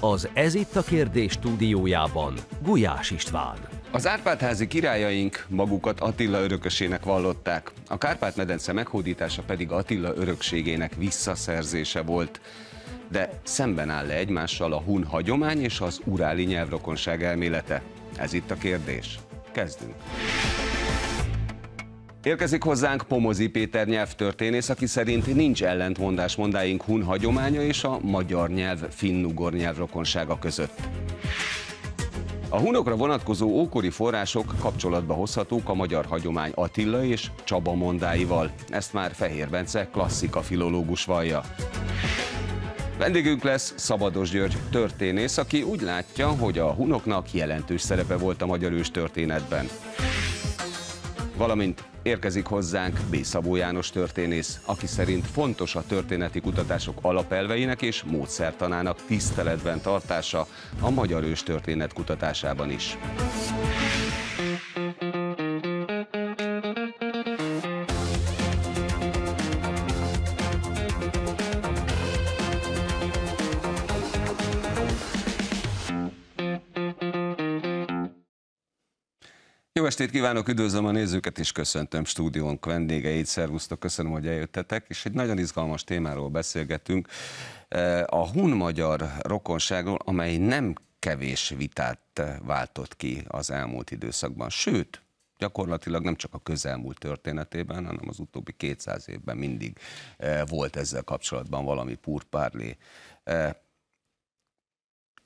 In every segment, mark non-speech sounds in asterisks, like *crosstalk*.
Az Ez itt a kérdés stúdiójában Gulyás István. Az Árpádházi királyaink magukat Attila örökösének vallották, a Kárpát-medence meghódítása pedig Attila örökségének visszaszerzése volt. De szemben áll -e egymással a hun hagyomány és az uráli nyelvrokonság elmélete. Ez itt a kérdés. Kezdünk! Érkezik hozzánk Pomozi Péter nyelvtörténész, aki szerint nincs ellentmondás mondáink hun hagyománya és a magyar nyelv finnugor nyelv rokonsága között. A hunokra vonatkozó ókori források kapcsolatba hozhatók a magyar hagyomány Attila és Csaba mondáival. Ezt már Fehér Bence klasszika filológus vallja. Vendégünk lesz Szabados György történész, aki úgy látja, hogy a hunoknak jelentős szerepe volt a magyar őstörténetben. Valamint Érkezik hozzánk B. Szabó János történész, aki szerint fontos a történeti kutatások alapelveinek és módszertanának tiszteletben tartása a magyar őstörténet kutatásában is. Jó estét kívánok, üdvözlöm a nézőket, és köszöntöm stúdiónk vendégeit, szervusztok, köszönöm, hogy eljöttetek, és egy nagyon izgalmas témáról beszélgetünk, e, a hun-magyar rokonságról, amely nem kevés vitát váltott ki az elmúlt időszakban, sőt, gyakorlatilag nem csak a közelmúlt történetében, hanem az utóbbi 200 évben mindig e, volt ezzel kapcsolatban valami purpárlé. E,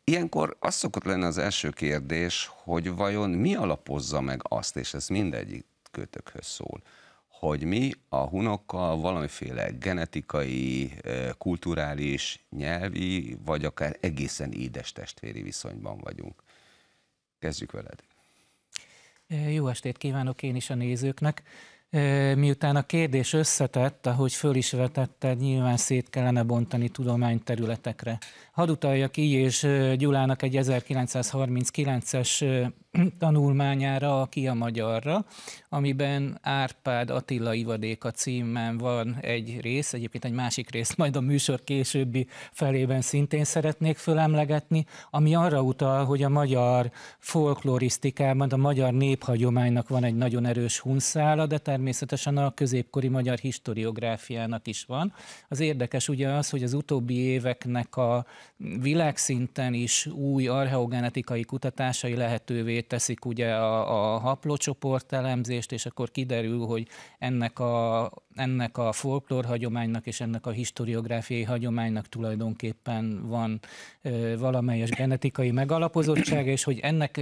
Ilyenkor az szokott lenni az első kérdés, hogy vajon mi alapozza meg azt, és ez mindegyik kötökhöz szól, hogy mi a hunokkal valamiféle genetikai, kulturális, nyelvi, vagy akár egészen édes testvéri viszonyban vagyunk. Kezdjük veled. Jó estét kívánok én is a nézőknek. Miután a kérdés összetett, ahogy föl is vetetted, nyilván szét kellene bontani tudományterületekre. Hadd utaljak így és Gyulának egy 1939-es *clears throat* tanulmányára, aki a magyarra, amiben Árpád Attila Ivadéka címmel van egy rész, egyébként egy másik rész, majd a műsor későbbi felében szintén szeretnék fölemlegetni, ami arra utal, hogy a magyar folklorisztikában, a magyar néphagyománynak van egy nagyon erős hunszála, de természetesen a középkori magyar historiográfiának is van. Az érdekes ugye az, hogy az utóbbi éveknek a világszinten is új archeogenetikai kutatásai lehetővé teszik ugye a, a haplocsoport elemzést, és akkor kiderül, hogy ennek a, ennek a folklór hagyománynak és ennek a historiográfiai hagyománynak tulajdonképpen van ö, valamelyes genetikai megalapozottsága, és hogy ennek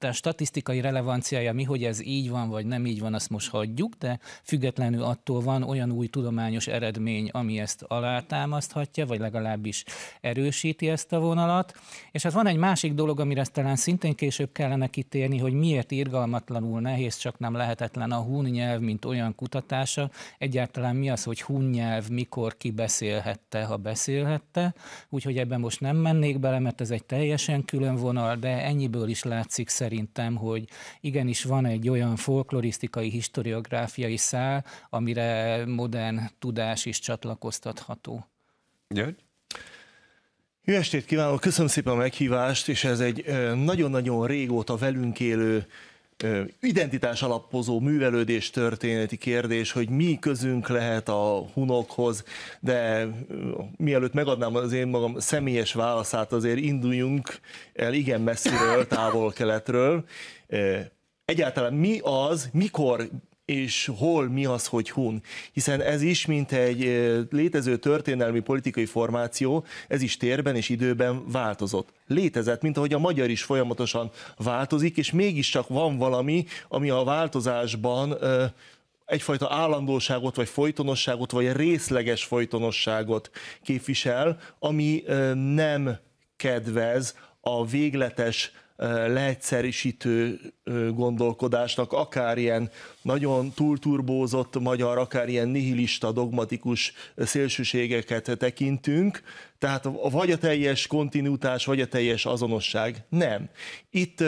a statisztikai relevanciája mi, hogy ez így van, vagy nem így van, azt most hagyjuk, de függetlenül attól van olyan új tudományos eredmény, ami ezt alátámaszthatja, vagy legalábbis erős erősíti ezt a vonalat. És hát van egy másik dolog, amire talán szintén később kellene kitérni, hogy miért irgalmatlanul nehéz, csak nem lehetetlen a hun nyelv, mint olyan kutatása. Egyáltalán mi az, hogy hun nyelv, mikor ki beszélhette, ha beszélhette. Úgyhogy ebben most nem mennék bele, mert ez egy teljesen külön vonal, de ennyiből is látszik szerintem, hogy igenis van egy olyan folklorisztikai, historiográfiai szál, amire modern tudás is csatlakoztatható. György? Jó estét kívánok, köszönöm szépen a meghívást, és ez egy nagyon-nagyon régóta velünk élő identitás alapozó művelődés történeti kérdés, hogy mi közünk lehet a hunokhoz, de mielőtt megadnám az én magam személyes válaszát, azért induljunk el igen messziről, távol-keletről. Egyáltalán mi az, mikor és hol mi az, hogy hun. Hiszen ez is, mint egy létező történelmi politikai formáció, ez is térben és időben változott. Létezett, mint ahogy a magyar is folyamatosan változik, és mégiscsak van valami, ami a változásban egyfajta állandóságot, vagy folytonosságot, vagy részleges folytonosságot képvisel, ami nem kedvez a végletes leegyszerűsítő gondolkodásnak, akár ilyen nagyon túlturbózott magyar, akár ilyen nihilista, dogmatikus szélsőségeket tekintünk, tehát vagy a teljes kontinuitás, vagy a teljes azonosság. Nem. Itt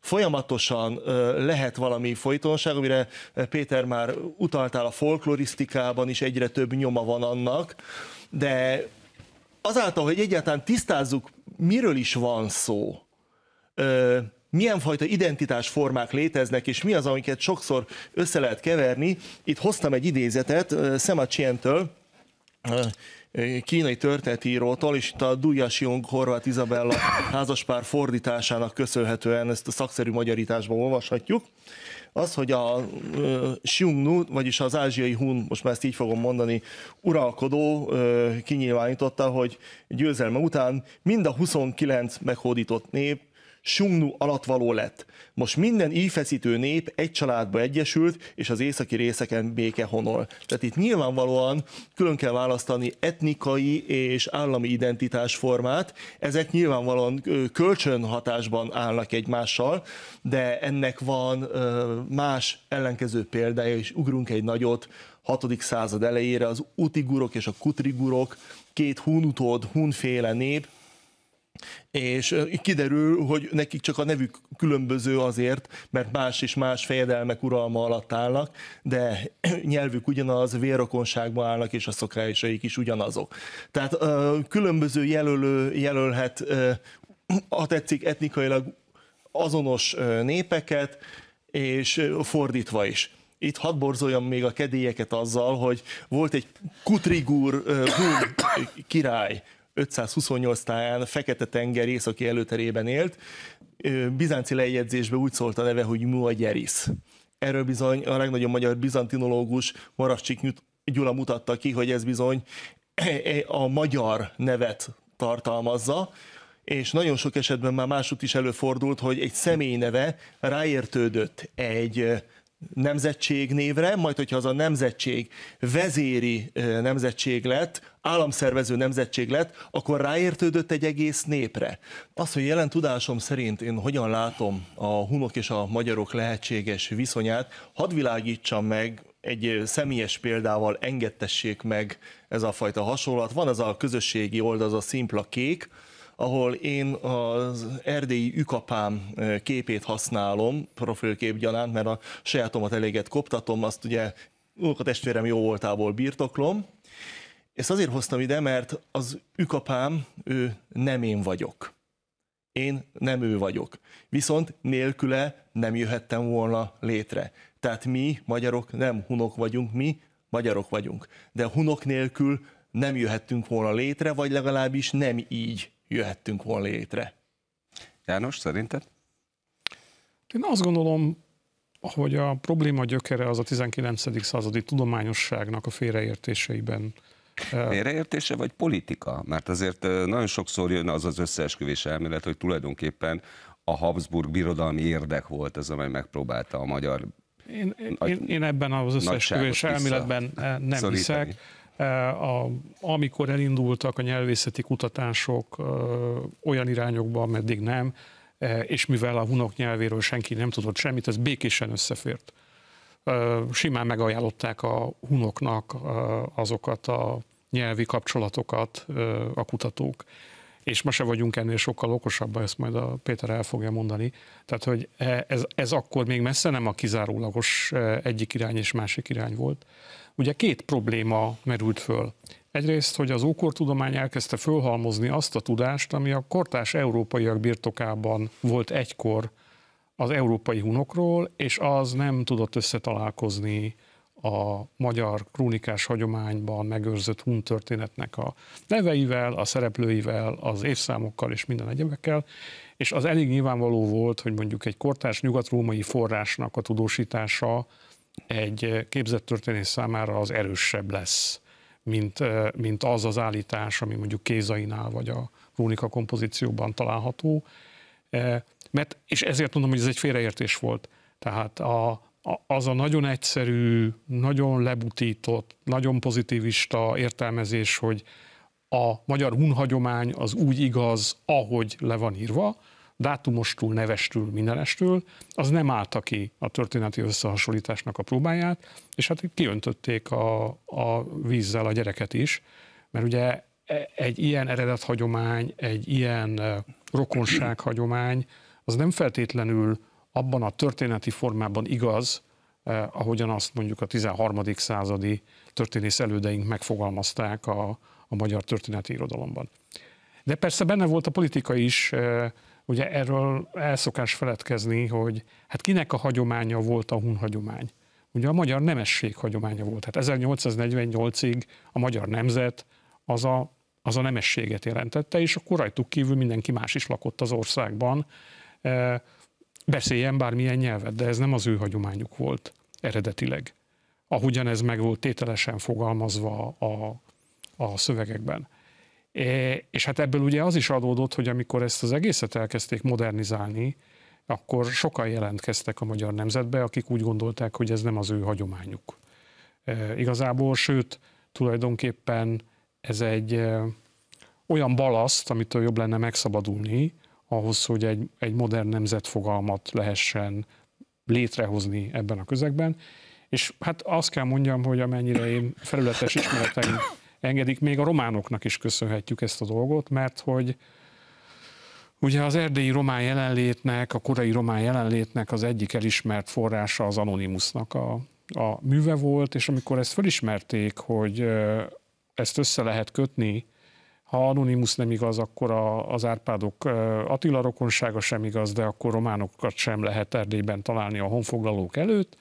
folyamatosan lehet valami folytonosság, amire Péter már utaltál a folklorisztikában is egyre több nyoma van annak, de azáltal, hogy egyáltalán tisztázzuk, miről is van szó, milyen fajta identitásformák léteznek, és mi az, amiket sokszor össze lehet keverni. Itt hoztam egy idézetet Sema Csientől, kínai történetírótól, és itt a Duja Siung Horváth Izabella házaspár fordításának köszönhetően ezt a szakszerű magyarításban olvashatjuk. Az, hogy a ö, Xiongnu, vagyis az ázsiai hun, most már ezt így fogom mondani, uralkodó kinyilvánította, hogy győzelme után mind a 29 meghódított nép Sungnu való lett. Most minden ífeszítő nép egy családba egyesült, és az északi részeken béke honol. Tehát itt nyilvánvalóan külön kell választani etnikai és állami identitásformát. Ezek nyilvánvalóan kölcsönhatásban állnak egymással, de ennek van más ellenkező példája, és ugrunk egy nagyot, 6. század elejére az utigurok és a kutrigurok, két hunutód, hunféle nép, és kiderül, hogy nekik csak a nevük különböző azért, mert más és más fejedelmek uralma alatt állnak, de *clears throat* nyelvük ugyanaz, vérokonságban állnak, és a szokásaik is ugyanazok. Tehát különböző jelölő jelölhet, *clears throat* ha tetszik, etnikailag azonos népeket, és fordítva is itt hadd borzoljam még a kedélyeket azzal, hogy volt egy Kutrigúr uh, király, 528 táján Fekete-tenger északi előterében élt. Bizánci lejegyzésben úgy szólt a neve, hogy Muagyeris. Erről bizony a legnagyobb magyar bizantinológus Marascsik Gyula mutatta ki, hogy ez bizony *clears throat* a magyar nevet tartalmazza, és nagyon sok esetben már másút is előfordult, hogy egy személy neve ráértődött egy nemzetség névre, majd hogyha az a nemzetség vezéri nemzetség lett, államszervező nemzetség lett, akkor ráértődött egy egész népre. Az, hogy jelen tudásom szerint én hogyan látom a hunok és a magyarok lehetséges viszonyát, hadd világítsam meg egy személyes példával engedtessék meg ez a fajta hasonlat. Van ez a közösségi oldal, az a szimpla kék, ahol én az erdélyi ükapám képét használom profilkép gyanánt, mert a sajátomat eléget koptatom, azt ugye a testvérem jó voltából birtoklom. Ezt azért hoztam ide, mert az ükapám, ő nem én vagyok. Én nem ő vagyok. Viszont nélküle nem jöhettem volna létre. Tehát mi, magyarok, nem hunok vagyunk, mi magyarok vagyunk. De hunok nélkül nem jöhettünk volna létre, vagy legalábbis nem így jöhettünk volna létre. János, szerinted? Én azt gondolom, hogy a probléma gyökere az a 19. századi tudományosságnak a félreértéseiben Félreértése vagy politika? Mert azért nagyon sokszor jön az az összeesküvés elmélet, hogy tulajdonképpen a Habsburg birodalmi érdek volt az, amely megpróbálta a magyar én, nagy, én, én ebben az összeesküvés elméletben nem szorítani. Eh, a, amikor elindultak a nyelvészeti kutatások eh, olyan irányokba, ameddig nem, eh, és mivel a hunok nyelvéről senki nem tudott semmit, ez békésen összefért. Simán megajánlották a hunoknak azokat a nyelvi kapcsolatokat a kutatók. És ma se vagyunk ennél sokkal okosabbak, ezt majd a Péter el fogja mondani. Tehát, hogy e, ez, ez akkor még messze nem a kizárólagos egyik irány és másik irány volt. Ugye két probléma merült föl. Egyrészt, hogy az ókortudomány elkezdte fölhalmozni azt a tudást, ami a kortás európaiak birtokában volt egykor az európai hunokról, és az nem tudott összetalálkozni a magyar krónikás hagyományban megőrzött hun történetnek a neveivel, a szereplőivel, az évszámokkal és minden egyebekkel, és az elég nyilvánvaló volt, hogy mondjuk egy kortás nyugat-római forrásnak a tudósítása egy képzett történész számára az erősebb lesz, mint, mint az az állítás, ami mondjuk Kézainál vagy a rónika kompozícióban található. Mert, és ezért mondom, hogy ez egy félreértés volt. Tehát a, a, az a nagyon egyszerű, nagyon lebutított, nagyon pozitivista értelmezés, hogy a magyar hunhagyomány az úgy igaz, ahogy le van írva, dátumostól, nevestől, mindenestül, az nem állta ki a történeti összehasonlításnak a próbáját, és hát kiöntötték a, a vízzel a gyereket is, mert ugye e, egy ilyen eredethagyomány, egy ilyen e, rokonsághagyomány, az nem feltétlenül abban a történeti formában igaz, eh, ahogyan azt mondjuk a 13. századi történész elődeink megfogalmazták a, a magyar történeti irodalomban. De persze benne volt a politika is, eh, ugye erről elszokás feledkezni, hogy hát kinek a hagyománya volt a hun hagyomány. Ugye a magyar nemesség hagyománya volt. Hát 1848-ig a magyar nemzet az a, az a nemességet jelentette, és akkor rajtuk kívül mindenki más is lakott az országban. E, beszéljen bármilyen nyelvet, de ez nem az ő hagyományuk volt eredetileg. Ahogyan ez meg volt tételesen fogalmazva a, a szövegekben. És hát ebből ugye az is adódott, hogy amikor ezt az egészet elkezdték modernizálni, akkor sokan jelentkeztek a magyar nemzetbe, akik úgy gondolták, hogy ez nem az ő hagyományuk. E, igazából, sőt, tulajdonképpen ez egy e, olyan balaszt, amitől jobb lenne megszabadulni, ahhoz, hogy egy, egy modern nemzetfogalmat lehessen létrehozni ebben a közegben. És hát azt kell mondjam, hogy amennyire én felületes ismereteim engedik. Még a románoknak is köszönhetjük ezt a dolgot, mert hogy Ugye az erdélyi román jelenlétnek, a korai román jelenlétnek az egyik elismert forrása az Anonimusnak a, a műve volt, és amikor ezt felismerték, hogy ezt össze lehet kötni, ha Anonimus nem igaz, akkor a, az Árpádok Attila rokonsága sem igaz, de akkor románokat sem lehet Erdélyben találni a honfoglalók előtt,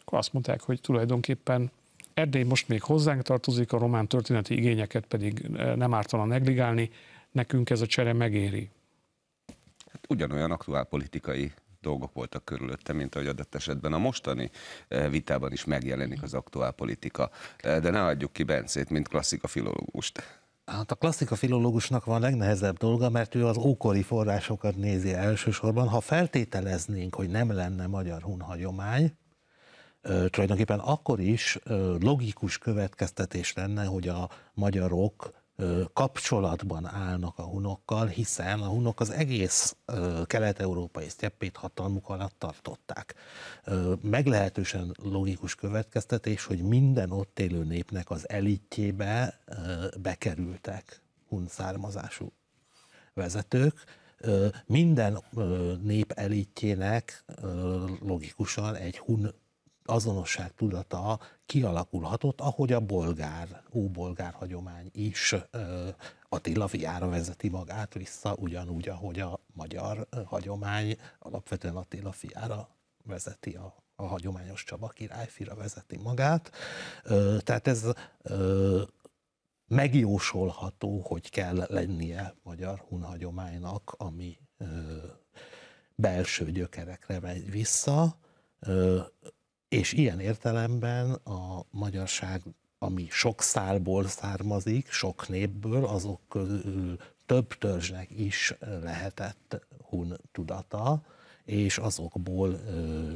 akkor azt mondták, hogy tulajdonképpen Erdély most még hozzánk tartozik, a román történeti igényeket pedig e, nem ártana negligálni, nekünk ez a csere megéri. Hát ugyanolyan aktuál politikai dolgok voltak körülötte, mint ahogy adott esetben a mostani e, vitában is megjelenik az aktuál politika. E, de ne adjuk ki Bencét, mint klasszika filológust. Hát a klasszika filológusnak van legnehezebb dolga, mert ő az ókori forrásokat nézi elsősorban. Ha feltételeznénk, hogy nem lenne magyar hunhagyomány, tulajdonképpen akkor is logikus következtetés lenne, hogy a magyarok kapcsolatban állnak a hunokkal, hiszen a hunok az egész kelet-európai sztyeppét hatalmuk alatt tartották. Meglehetősen logikus következtetés, hogy minden ott élő népnek az elitjébe bekerültek hun származású vezetők, minden nép elitjének logikusan egy hun azonosság tudata kialakulhatott, ahogy a bolgár, óbolgár hagyomány is a fiára vezeti magát vissza, ugyanúgy, ahogy a magyar hagyomány alapvetően a télafiára vezeti a a hagyományos Csaba királyfira vezeti magát. Tehát ez megjósolható, hogy kell lennie magyar hun hagyománynak, ami belső gyökerekre megy vissza. És ilyen értelemben a magyarság, ami sok szálból származik, sok népből, azok közül több törzsnek is lehetett hun tudata, és azokból ö,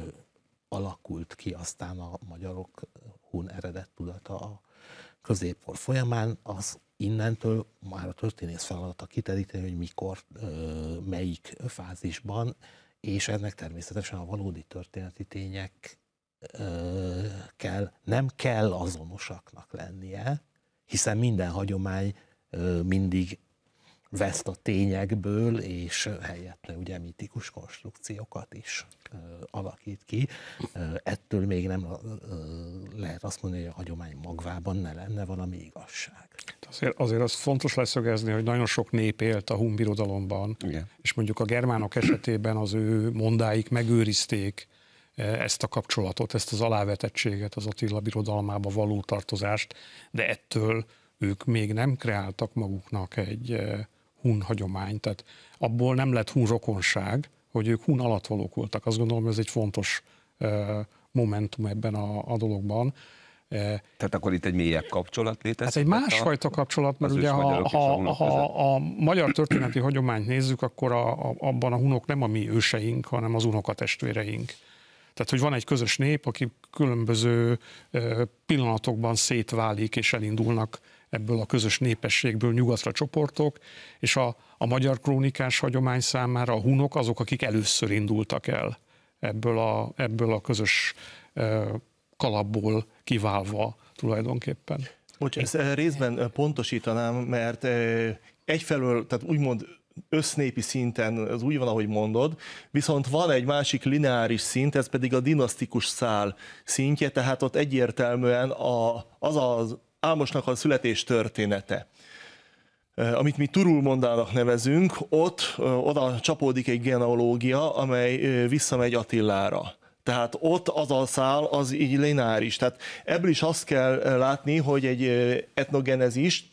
alakult ki aztán a magyarok hun eredet tudata a középkor folyamán, az innentől már a történész feladata kiteríteni, hogy mikor, ö, melyik fázisban, és ennek természetesen a valódi történeti tények kell, nem kell azonosaknak lennie, hiszen minden hagyomány mindig veszt a tényekből, és helyette ugye mitikus konstrukciókat is ö, alakít ki. Ö, ettől még nem ö, lehet azt mondani, hogy a hagyomány magvában ne lenne valami igazság. Hát azért, azért az fontos leszögezni, hogy nagyon sok nép élt a hun és mondjuk a germánok esetében az ő mondáik megőrizték ezt a kapcsolatot, ezt az alávetettséget, az Attila birodalmába való tartozást, de ettől ők még nem kreáltak maguknak egy eh, hun hagyományt, tehát abból nem lett hun rokonság, hogy ők hun valók voltak. Azt gondolom, ez egy fontos eh, momentum ebben a, a dologban. Eh, tehát akkor itt egy mélyebb kapcsolat létezik? Hát egy másfajta kapcsolat, mert ugye ha, ha, ha a magyar történeti hagyományt nézzük, akkor a, a, abban a hunok nem a mi őseink, hanem az unokatestvéreink. Tehát, hogy van egy közös nép, aki különböző pillanatokban szétválik és elindulnak ebből a közös népességből nyugatra csoportok, és a, a magyar krónikás hagyomány számára a hunok azok, akik először indultak el ebből a, ebből a közös kalapból kiválva tulajdonképpen. Bocs, ezt részben pontosítanám, mert egyfelől, tehát úgymond össznépi szinten ez úgy van, ahogy mondod, viszont van egy másik lineáris szint, ez pedig a dinasztikus szál szintje, tehát ott egyértelműen a, az az álmosnak a születés története amit mi turulmondának nevezünk, ott oda csapódik egy genealógia, amely visszamegy Attilára. Tehát ott az a szál, az így lineáris. Tehát ebből is azt kell látni, hogy egy etnogenezist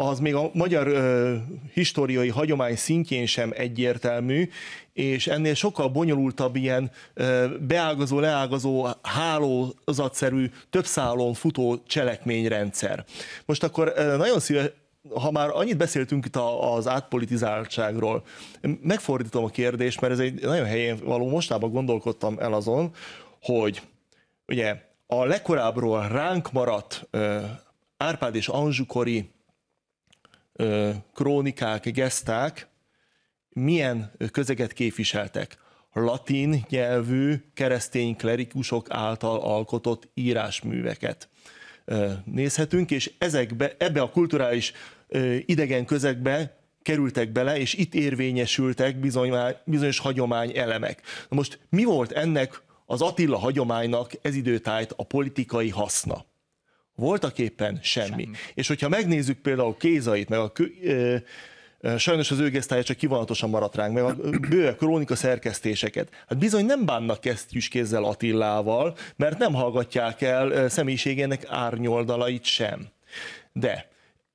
az még a magyar ö, históriai hagyomány szintjén sem egyértelmű, és ennél sokkal bonyolultabb ilyen beágazó-leágazó, hálózatszerű, több szálon futó cselekményrendszer. Most akkor ö, nagyon szíves, ha már annyit beszéltünk itt az átpolitizáltságról, megfordítom a kérdést, mert ez egy nagyon helyén való, mostában gondolkodtam el azon, hogy ugye a legkorábbról ránk maradt Árpád és Anzsukori krónikák, geszták milyen közeget képviseltek. Latin nyelvű keresztény klerikusok által alkotott írásműveket nézhetünk, és ezekbe, ebbe a kulturális idegen közegbe kerültek bele, és itt érvényesültek bizony, bizonyos hagyomány elemek. Na most mi volt ennek az Attila hagyománynak ez időtájt a politikai haszna? voltak éppen semmi. semmi. És hogyha megnézzük például Kézait, meg a ö, sajnos az ő gesztája csak kivonatosan maradt ránk, meg a bőve krónika szerkesztéseket. Hát bizony nem bánnak ezt kézzel Attillával, mert nem hallgatják el személyiségének árnyoldalait sem. De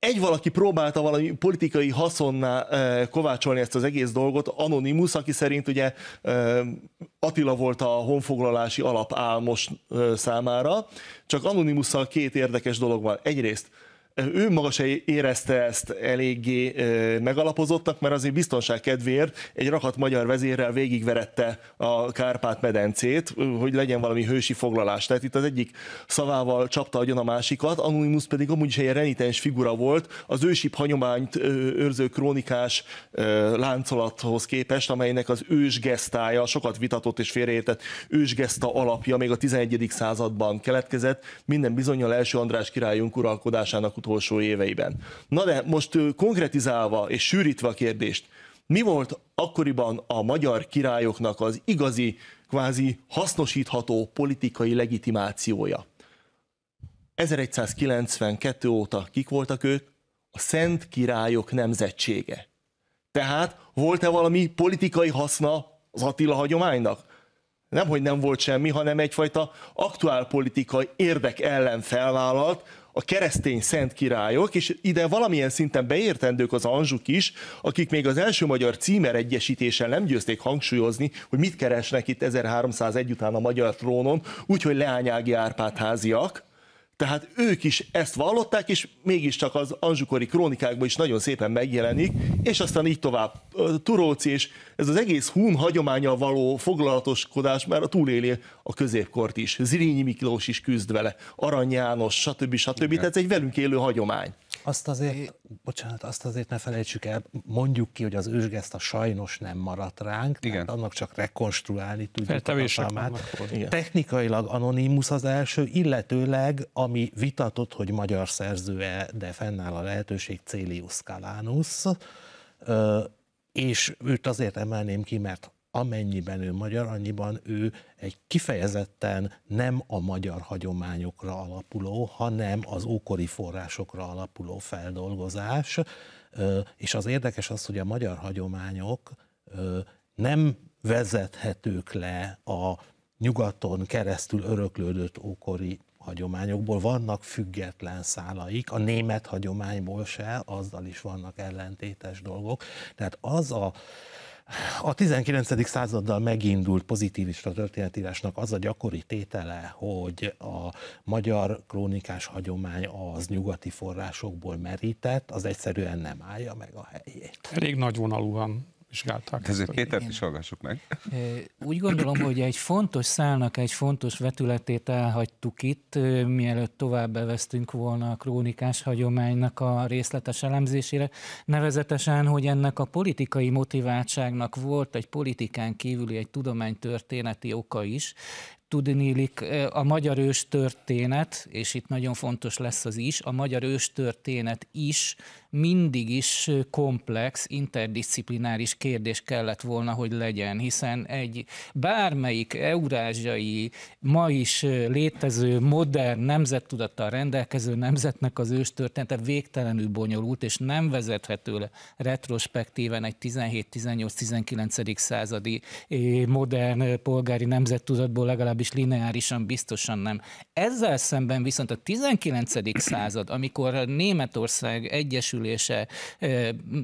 egy valaki próbálta valami politikai haszonná eh, kovácsolni ezt az egész dolgot, Anonymous, aki szerint ugye eh, Attila volt a honfoglalási alapálmos eh, számára, csak anonymous két érdekes dolog van. Egyrészt ő maga se érezte ezt eléggé megalapozottnak, mert azért biztonság kedvéért egy rakat magyar vezérrel végigverette a Kárpát-medencét, hogy legyen valami hősi foglalás. Tehát itt az egyik szavával csapta agyon a másikat, Anonymous pedig amúgy is egy renitens figura volt, az ősibb hanyományt őrző krónikás láncolathoz képest, amelynek az gesztája, sokat vitatott és félreértett geszta alapja még a 11. században keletkezett, minden bizonyal első András királyunk uralkodásának utolsó éveiben. Na de most konkretizálva és sűrítve a kérdést, mi volt akkoriban a magyar királyoknak az igazi, kvázi hasznosítható politikai legitimációja? 1192 óta kik voltak ők? A Szent Királyok nemzetsége. Tehát volt-e valami politikai haszna az Attila hagyománynak? Nem, hogy nem volt semmi, hanem egyfajta aktuál politikai érdek ellen felvállalt, a keresztény szent királyok, és ide valamilyen szinten beértendők az anzsuk is, akik még az első magyar címer egyesítéssel nem győzték hangsúlyozni, hogy mit keresnek itt 1301 után a magyar trónon, úgyhogy leányági háziak. Tehát ők is ezt vallották, és mégiscsak az anzsukori krónikákban is nagyon szépen megjelenik, és aztán így tovább. Turóci és ez az egész hun hagyománya való foglalatoskodás már a túléli a középkort is. zirinyi Miklós is küzd vele, Arany János, stb. stb. Igen. Tehát ez egy velünk élő hagyomány. Azt azért, é... bocsánat, azt azért ne felejtsük el, mondjuk ki, hogy az ősgeszt a sajnos nem maradt ránk, Igen. annak csak rekonstruálni tudjuk a számát. Technikailag anonimus az első, illetőleg, ami vitatott, hogy magyar szerző de fennáll a lehetőség Célius Kalánusz, és őt azért emelném ki, mert amennyiben ő magyar, annyiban ő egy kifejezetten nem a magyar hagyományokra alapuló, hanem az ókori forrásokra alapuló feldolgozás, és az érdekes az, hogy a magyar hagyományok nem vezethetők le a nyugaton keresztül öröklődött ókori hagyományokból, vannak független szálaik, a német hagyományból se, azzal is vannak ellentétes dolgok. Tehát az a a 19. századdal megindult pozitívista történetírásnak az a gyakori tétele, hogy a magyar krónikás hagyomány az nyugati forrásokból merített, az egyszerűen nem állja meg a helyét. Elég nagyvonalúan vizsgálták. De ezért Pétert is hallgassuk meg. Úgy gondolom, hogy egy fontos szálnak egy fontos vetületét elhagytuk itt, mielőtt tovább bevesztünk volna a krónikás hagyománynak a részletes elemzésére, nevezetesen, hogy ennek a politikai motiváltságnak volt egy politikán kívüli, egy tudománytörténeti oka is, tudnélik a magyar ős történet, és itt nagyon fontos lesz az is, a magyar ős történet is mindig is komplex, interdisziplináris kérdés kellett volna, hogy legyen, hiszen egy bármelyik eurázsiai, ma is létező, modern, nemzettudattal rendelkező nemzetnek az ős története végtelenül bonyolult, és nem vezethető le retrospektíven egy 17-18-19. századi modern polgári nemzettudatból legalább legalábbis lineárisan biztosan nem. Ezzel szemben viszont a 19. század, amikor a Németország egyesülése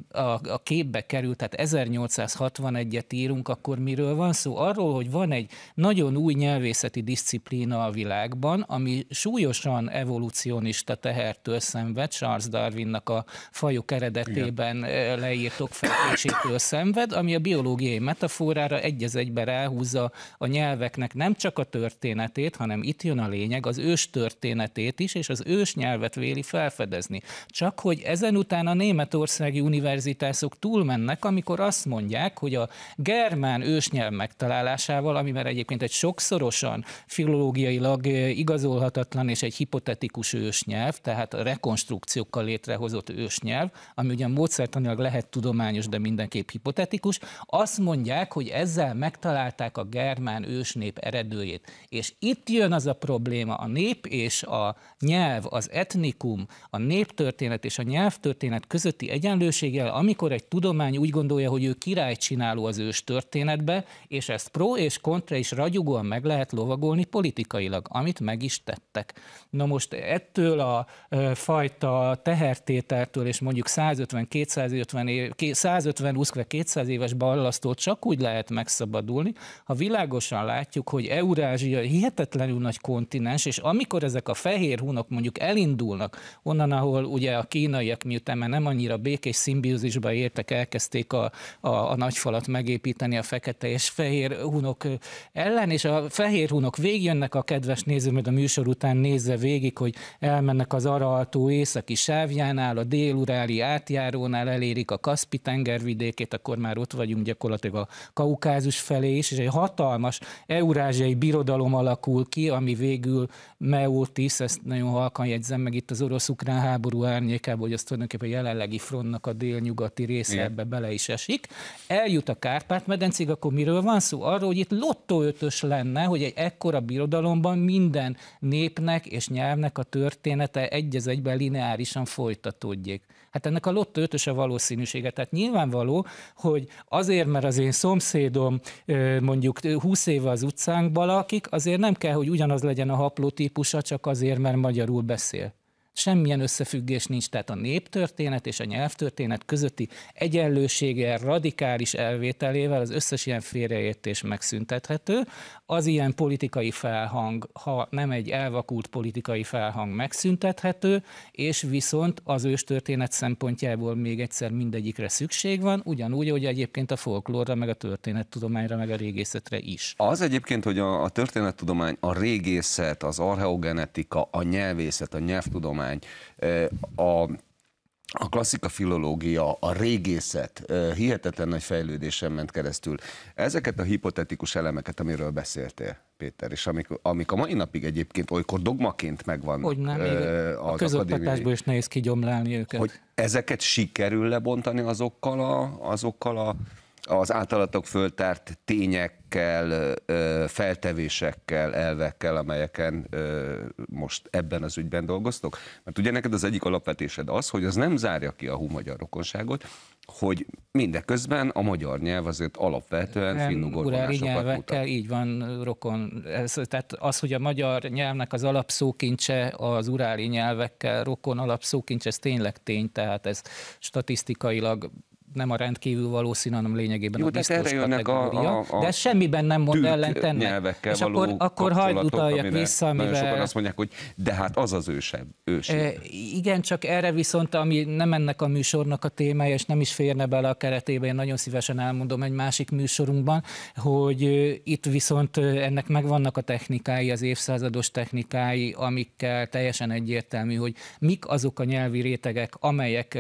a, képbe került, tehát 1861-et írunk, akkor miről van szó? Arról, hogy van egy nagyon új nyelvészeti disziplína a világban, ami súlyosan evolucionista tehertől szenved, Charles Darwinnak a fajok eredetében Igen. leírtok okfejtésétől szenved, ami a biológiai metaforára egy egybe ráhúzza a nyelveknek nem csak a történetét, hanem itt jön a lényeg, az ős történetét is, és az ős nyelvet véli felfedezni. Csak hogy ezen után a németországi univerzitások túlmennek, amikor azt mondják, hogy a germán ősnyelv megtalálásával, ami már egyébként egy sokszorosan filológiailag igazolhatatlan és egy hipotetikus ősnyelv, tehát a rekonstrukciókkal létrehozott ősnyelv, ami ugyan módszertanilag lehet tudományos, de mindenképp hipotetikus, azt mondják, hogy ezzel megtalálták a germán ősnép eredőjét jövőjét. És itt jön az a probléma, a nép és a nyelv, az etnikum, a néptörténet és a nyelvtörténet közötti egyenlőséggel, amikor egy tudomány úgy gondolja, hogy ő király csináló az ős történetbe, és ezt pro és kontra is ragyogóan meg lehet lovagolni politikailag, amit meg is tettek. Na most ettől a fajta tehertételtől és mondjuk 150-250 év, 150 200 éves ballasztól csak úgy lehet megszabadulni, ha világosan látjuk, hogy EU Eurázsia hihetetlenül nagy kontinens, és amikor ezek a fehér hunok mondjuk elindulnak onnan, ahol ugye a kínaiak miután már nem annyira békés szimbiózisba értek, elkezdték a, a, a nagyfalat megépíteni a fekete és fehér hunok ellen, és a fehér hunok végjönnek, a kedves néző, majd a műsor után nézze végig, hogy elmennek az Araltó északi sávjánál, a déluráli átjárónál elérik a Kaszpi tengervidékét, akkor már ott vagyunk gyakorlatilag a Kaukázus felé is, és egy hatalmas eurázsiai irodalom alakul ki, ami végül Meotis, ezt nagyon halkan jegyzem meg itt az orosz-ukrán háború árnyékában, hogy az tulajdonképpen a jelenlegi frontnak a délnyugati része Igen. ebbe bele is esik. Eljut a Kárpát-medencéig, akkor miről van szó? Arról, hogy itt lottóötös lenne, hogy egy ekkora birodalomban minden népnek és nyelvnek a története egy egyben lineárisan folytatódjék. Hát ennek a lottó ötös a valószínűsége. Tehát nyilvánvaló, hogy azért, mert az én szomszédom mondjuk 20 éve az utcánkban lakik, azért nem kell, hogy ugyanaz legyen a haplótípusa, csak azért, mert magyarul beszél. Semmilyen összefüggés nincs, tehát a néptörténet és a nyelvtörténet közötti egyenlősége radikális elvételével az összes ilyen félreértés megszüntethető. Az ilyen politikai felhang, ha nem egy elvakult politikai felhang megszüntethető, és viszont az őstörténet szempontjából még egyszer mindegyikre szükség van, ugyanúgy, hogy egyébként a folklórra, meg a történettudományra, meg a régészetre is. Az egyébként, hogy a, a történettudomány, a régészet, az archeogenetika, a nyelvészet, a nyelvtudomány, tudomány, a a klasszika filológia, a régészet hihetetlen nagy fejlődésen ment keresztül. Ezeket a hipotetikus elemeket, amiről beszéltél, Péter, és amik, amik a mai napig egyébként olykor dogmaként megvan. Hogy nem, ö, a közoktatásból is nehéz kigyomlálni őket. Hogy ezeket sikerül lebontani azokkal a, azokkal a az általatok föltárt tényekkel, feltevésekkel, elvekkel, amelyeken most ebben az ügyben dolgoztok? Mert ugye neked az egyik alapvetésed az, hogy az nem zárja ki a hú magyar rokonságot, hogy mindeközben a magyar nyelv azért alapvetően finnugorvonásokat vonásokat mutat. Így van, rokon. Ez, tehát az, hogy a magyar nyelvnek az alapszókincse az uráli nyelvekkel rokon alapszókincs, ez tényleg tény, tehát ez statisztikailag nem a rendkívül valószínű, hanem lényegében Jó, a hát biztos kategória. A, a, de ez semmiben nem mond ellent ennek. És akkor, akkor hagyd utaljak vissza, amivel... sokan azt mondják, hogy de hát az az ősebb. ősebb. igen, csak erre viszont, ami nem ennek a műsornak a témája, és nem is férne bele a keretébe, én nagyon szívesen elmondom egy másik műsorunkban, hogy itt viszont ennek megvannak a technikái, az évszázados technikái, amikkel teljesen egyértelmű, hogy mik azok a nyelvi rétegek, amelyek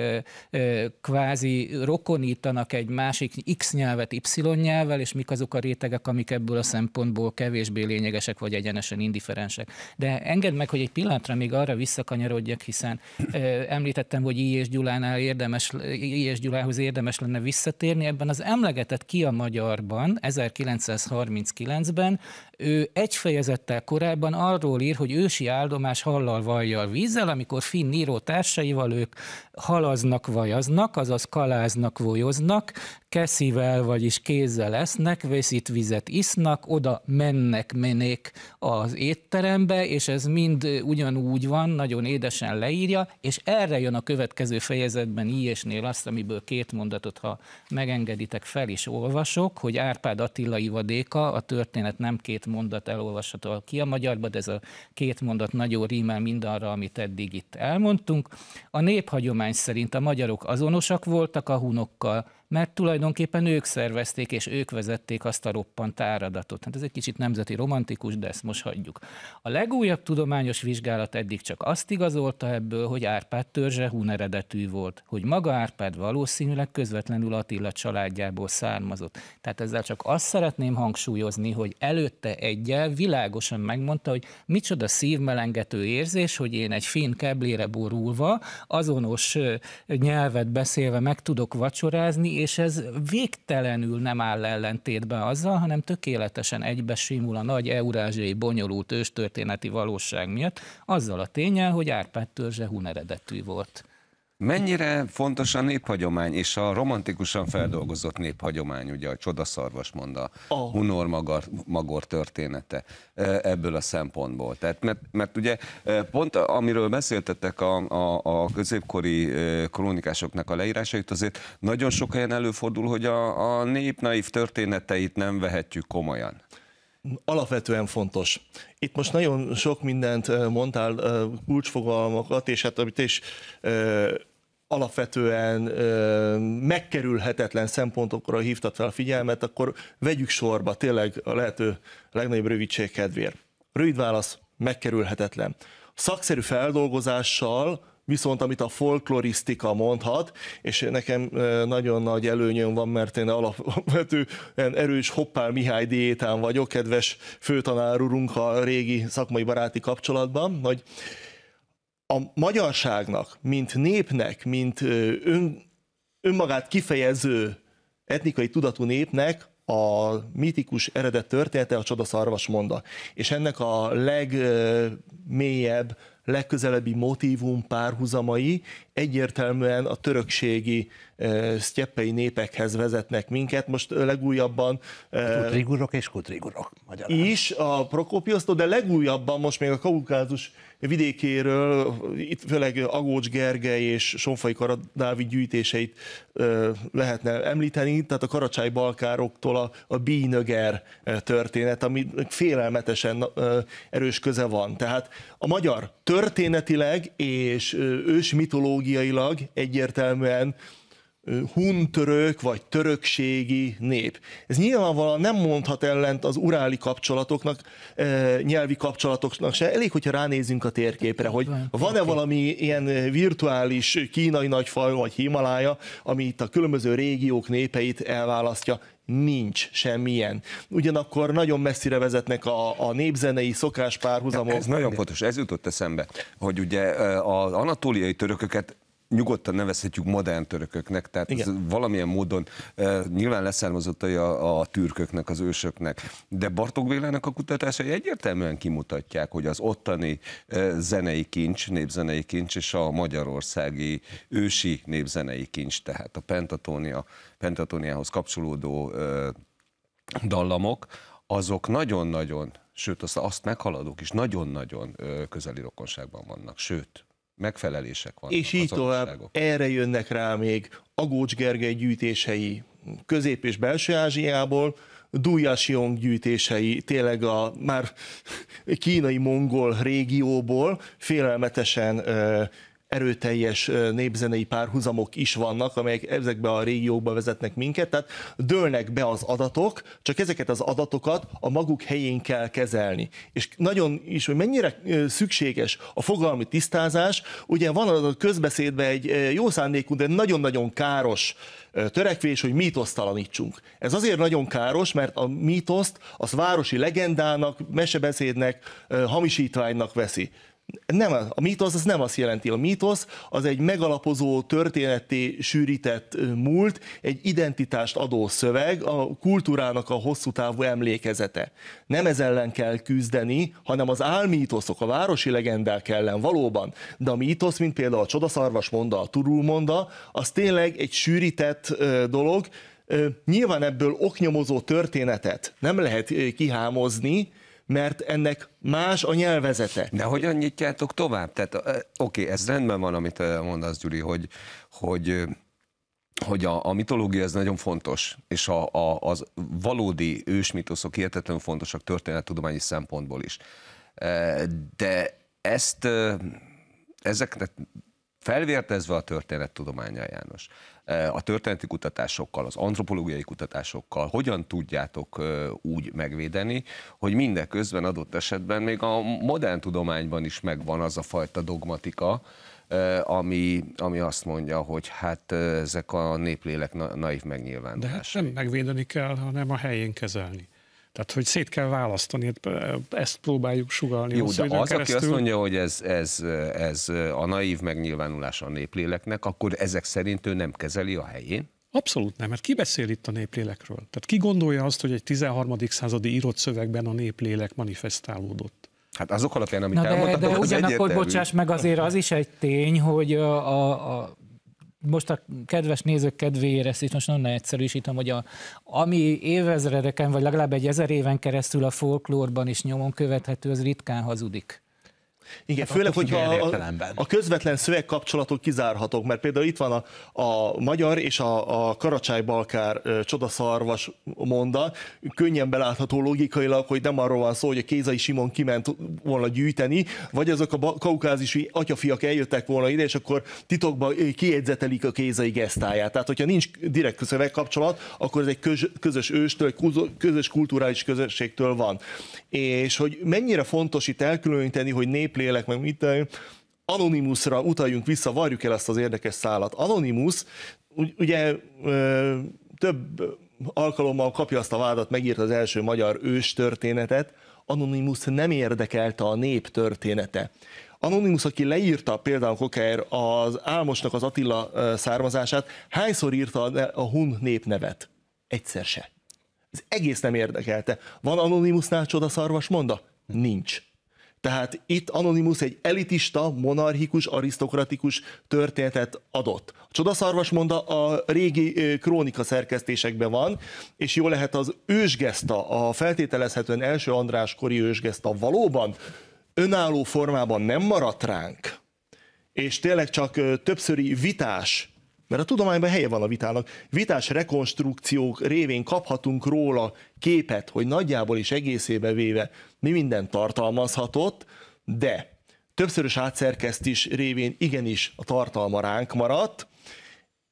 kvázi rock rokonítanak egy másik X nyelvet Y nyelvvel, és mik azok a rétegek, amik ebből a szempontból kevésbé lényegesek, vagy egyenesen indiferensek. De engedd meg, hogy egy pillanatra még arra visszakanyarodjak, hiszen ö, említettem, hogy I. és Gyulánál érdemes, I. és Gyulához érdemes lenne visszatérni. Ebben az emlegetett ki a magyarban 1939-ben ő egy fejezettel korábban arról ír, hogy ősi áldomás hallal, vajjal, vízzel, amikor finn író társaival ők halaznak, vajaznak, azaz kaláznak, kúsznak, vojoznak, keszivel, vagyis kézzel esznek, veszít vizet isznak, oda mennek, menék az étterembe, és ez mind ugyanúgy van, nagyon édesen leírja, és erre jön a következő fejezetben Ilyesnél azt, amiből két mondatot, ha megengeditek, fel is olvasok, hogy Árpád Attila Ivadéka, a történet nem két mondat elolvasható ki a magyarba, de ez a két mondat nagyon rímel mindarra, amit eddig itt elmondtunk. A néphagyomány szerint a magyarok azonosak voltak a hunok innokkaa mert tulajdonképpen ők szervezték és ők vezették azt a roppant áradatot. Hát ez egy kicsit nemzeti romantikus, de ezt most hagyjuk. A legújabb tudományos vizsgálat eddig csak azt igazolta ebből, hogy Árpád törzse hun eredetű volt, hogy maga Árpád valószínűleg közvetlenül Attila családjából származott. Tehát ezzel csak azt szeretném hangsúlyozni, hogy előtte egyel világosan megmondta, hogy micsoda szívmelengető érzés, hogy én egy finn keblére borulva, azonos nyelvet beszélve meg tudok vacsorázni, és ez végtelenül nem áll ellentétben azzal, hanem tökéletesen egybesimul a nagy eurázsiai bonyolult őstörténeti valóság miatt azzal a tényel, hogy Árpád törzse hun eredetű volt. Mennyire fontos a néphagyomány és a romantikusan feldolgozott néphagyomány, ugye a csodaszarvas mond a oh. Hunor magar, magor története e, ebből a szempontból. Tehát, mert, mert ugye e, pont amiről beszéltetek a, a, a középkori e, krónikásoknak a leírásait, azért nagyon sok helyen előfordul, hogy a, a nép naív történeteit nem vehetjük komolyan alapvetően fontos. Itt most nagyon sok mindent mondtál, kulcsfogalmakat, és hát amit is alapvetően ö, megkerülhetetlen szempontokra hívtat fel a figyelmet, akkor vegyük sorba tényleg a lehető legnagyobb rövidség kedvéért. Rövid válasz, megkerülhetetlen. Szakszerű feldolgozással viszont amit a folklorisztika mondhat, és nekem nagyon nagy előnyöm van, mert én alapvetően erős Hoppál Mihály diétán vagyok, kedves főtanár a régi szakmai baráti kapcsolatban, hogy a magyarságnak, mint népnek, mint ön, önmagát kifejező etnikai tudatú népnek a mitikus eredet története a csodaszarvas monda. És ennek a legmélyebb, legközelebbi motívum párhuzamai egyértelműen a törökségi e, sztyeppei népekhez vezetnek minket. Most legújabban... E, kutrigurok és kutrigurok. Magyarán. Is a Prokopiosztó, de legújabban most még a kaukázus vidékéről, itt főleg Agócs Gergely és Sonfai Karadávid gyűjtéseit lehetne említeni, tehát a Karacsály balkároktól a, a bínöger történet, ami félelmetesen erős köze van. Tehát a magyar történetileg és ős mitológiailag egyértelműen huntörök vagy törökségi nép. Ez nyilvánvalóan nem mondhat ellent az uráli kapcsolatoknak, nyelvi kapcsolatoknak se. Elég, hogyha ránézünk a térképre, hogy van-e valami ilyen virtuális kínai nagyfaj vagy Himalája, ami itt a különböző régiók népeit elválasztja nincs semmilyen. Ugyanakkor nagyon messzire vezetnek a, a népzenei szokáspárhuzamok. Ja, ez nagyon fontos, ez jutott eszembe, hogy ugye az anatóliai törököket nyugodtan nevezhetjük modern törököknek, tehát ez valamilyen módon e, nyilván leszármazottai a, a türköknek, az ősöknek, de Bartók Bélának a kutatásai egyértelműen kimutatják, hogy az ottani e, zenei kincs, népzenei kincs és a magyarországi ősi népzenei kincs, tehát a pentatónia, pentatóniához kapcsolódó e, dallamok, azok nagyon-nagyon, sőt azt, azt meghaladók is nagyon-nagyon e, közeli rokonságban vannak, sőt, megfelelések vannak. És így tovább, erre jönnek rá még Agócs Gergely gyűjtései Közép- és Belső Ázsiából, Dújas Jong gyűjtései tényleg a már *laughs* kínai-mongol régióból félelmetesen erőteljes népzenei párhuzamok is vannak, amelyek ezekbe a régiókba vezetnek minket, tehát dőlnek be az adatok, csak ezeket az adatokat a maguk helyén kell kezelni. És nagyon is, hogy mennyire szükséges a fogalmi tisztázás, ugye van az, a közbeszédben egy jó szándékú, de nagyon-nagyon káros törekvés, hogy mítosztalanítsunk. Ez azért nagyon káros, mert a mítoszt az városi legendának, mesebeszédnek, hamisítványnak veszi. Nem, a mítosz az nem azt jelenti. A mítosz az egy megalapozó, történeti, sűrített múlt, egy identitást adó szöveg, a kultúrának a hosszú távú emlékezete. Nem ez ellen kell küzdeni, hanem az álmítoszok, a városi legendák ellen valóban. De a mítosz, mint például a csodaszarvas monda, a turul monda, az tényleg egy sűrített dolog, Nyilván ebből oknyomozó történetet nem lehet kihámozni, mert ennek más a nyelvezete. De hogyan nyitjátok tovább? Tehát oké, ez rendben van, amit mondasz, Gyuri, hogy, hogy hogy a, a mitológia ez nagyon fontos, és a, a, az valódi ősmitoszok hihetetlenül fontosak történettudományi szempontból is. De ezt ezeknek felvértezve a tudománya, János, e, a történeti kutatásokkal, az antropológiai kutatásokkal hogyan tudjátok e, úgy megvédeni, hogy mindeközben adott esetben még a modern tudományban is megvan az a fajta dogmatika, e, ami, ami azt mondja, hogy hát ezek a néplélek na, naív megnyilvánulás. De hát nem megvédeni kell, hanem a helyén kezelni. Tehát, hogy szét kell választani, hát, ezt próbáljuk sugalni. Jó, de az, keresztül. aki azt mondja, hogy ez, ez, ez a naív megnyilvánulása a népléleknek, akkor ezek szerint ő nem kezeli a helyén? Abszolút nem, mert ki beszél itt a néplélekről? Tehát ki gondolja azt, hogy egy 13. századi írott szövegben a néplélek manifestálódott? Hát azok alapján, amit Na elmondtam, de, de ugyanakkor, bocsáss meg, azért az is egy tény, hogy a, a most a kedves nézők kedvéért ezt is most nagyon egyszerűsítem, hogy a, ami évezredeken, vagy legalább egy ezer éven keresztül a folklórban is nyomon követhető, az ritkán hazudik. Igen, hát főleg, hogyha a, a közvetlen szövegkapcsolatok kizárhatók, mert például itt van a, a magyar és a, a e, csodaszarvas monda, könnyen belátható logikailag, hogy nem arról van szó, hogy a Kézai Simon kiment volna gyűjteni, vagy azok a kaukázisi atyafiak eljöttek volna ide, és akkor titokban kiegyzetelik a Kézai gesztáját. Tehát, hogyha nincs direkt szövegkapcsolat, akkor ez egy köz, közös őstől, közös kulturális közösségtől van. És hogy mennyire fontos itt elkülöníteni, hogy nép lélek, meg mit Anonymusra utaljunk vissza, varjuk el ezt az érdekes szállat. Anonymus ugye több alkalommal kapja azt a vádat, megírt az első magyar ős történetet, Anonymus nem érdekelte a nép története. Anonymus, aki leírta például Kokáér az álmosnak az Attila származását, hányszor írta a hun nép nevet? Egyszer se. Ez egész nem érdekelte. Van csoda csodaszarvas monda? Nincs. Tehát itt Anonymous egy elitista, monarchikus, arisztokratikus történetet adott. A csodaszarvas monda a régi krónika szerkesztésekben van, és jó lehet az ősgeszta, a feltételezhetően első András kori ősgeszta valóban önálló formában nem maradt ránk, és tényleg csak többszöri vitás mert a tudományban helye van a vitának. Vitás rekonstrukciók révén kaphatunk róla képet, hogy nagyjából is egészébe véve mi minden tartalmazhatott, de többszörös átszerkesztés révén igenis a tartalma ránk maradt,